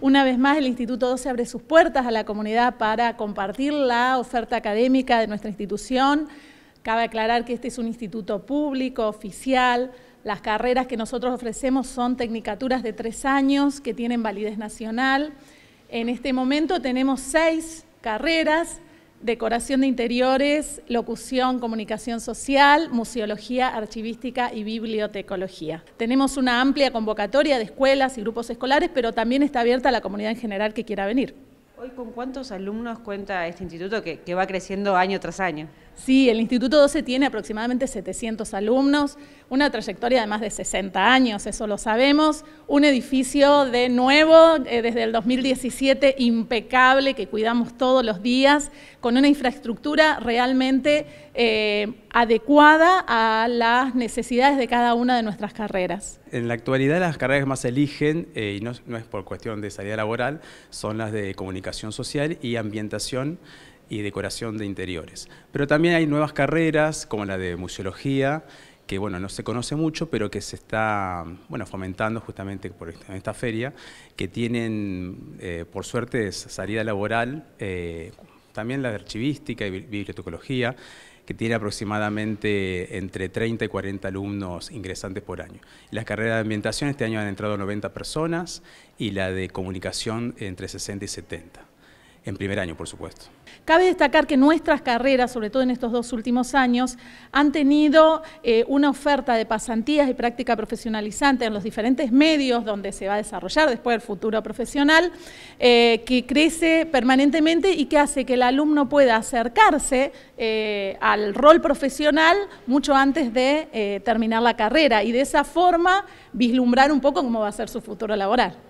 Una vez más, el Instituto 12 abre sus puertas a la comunidad para compartir la oferta académica de nuestra institución. Cabe aclarar que este es un instituto público, oficial. Las carreras que nosotros ofrecemos son tecnicaturas de tres años que tienen validez nacional. En este momento tenemos seis carreras decoración de interiores, locución, comunicación social, museología, archivística y bibliotecología. Tenemos una amplia convocatoria de escuelas y grupos escolares, pero también está abierta a la comunidad en general que quiera venir. Hoy, ¿con cuántos alumnos cuenta este instituto que, va creciendo año tras año? Sí, el Instituto 12 tiene aproximadamente 700 alumnos, una trayectoria de más de 60 años, eso lo sabemos, un edificio de nuevo eh, desde el 2017 impecable que cuidamos todos los días, con una infraestructura realmente eh, adecuada a las necesidades de cada una de nuestras carreras. En la actualidad las carreras que más eligen, eh, y no es por cuestión de salida laboral, son las de comunicación social y ambientación y decoración de interiores. Pero también hay nuevas carreras como la de museología, que bueno, no se conoce mucho, pero que se está bueno, fomentando justamente por esta feria, que tienen, eh, por suerte, salida laboral, eh, también la de archivística y bibliotecología, que tiene aproximadamente entre 30 y 40 alumnos ingresantes por año. Las carreras de ambientación este año han entrado 90 personas y la de comunicación entre 60 y 70 en primer año, por supuesto. Cabe destacar que nuestras carreras, sobre todo en estos dos últimos años, han tenido eh, una oferta de pasantías y práctica profesionalizante en los diferentes medios donde se va a desarrollar después el futuro profesional, eh, que crece permanentemente y que hace que el alumno pueda acercarse eh, al rol profesional mucho antes de terminar la carrera y de esa forma vislumbrar un poco cómo va a ser su futuro laboral.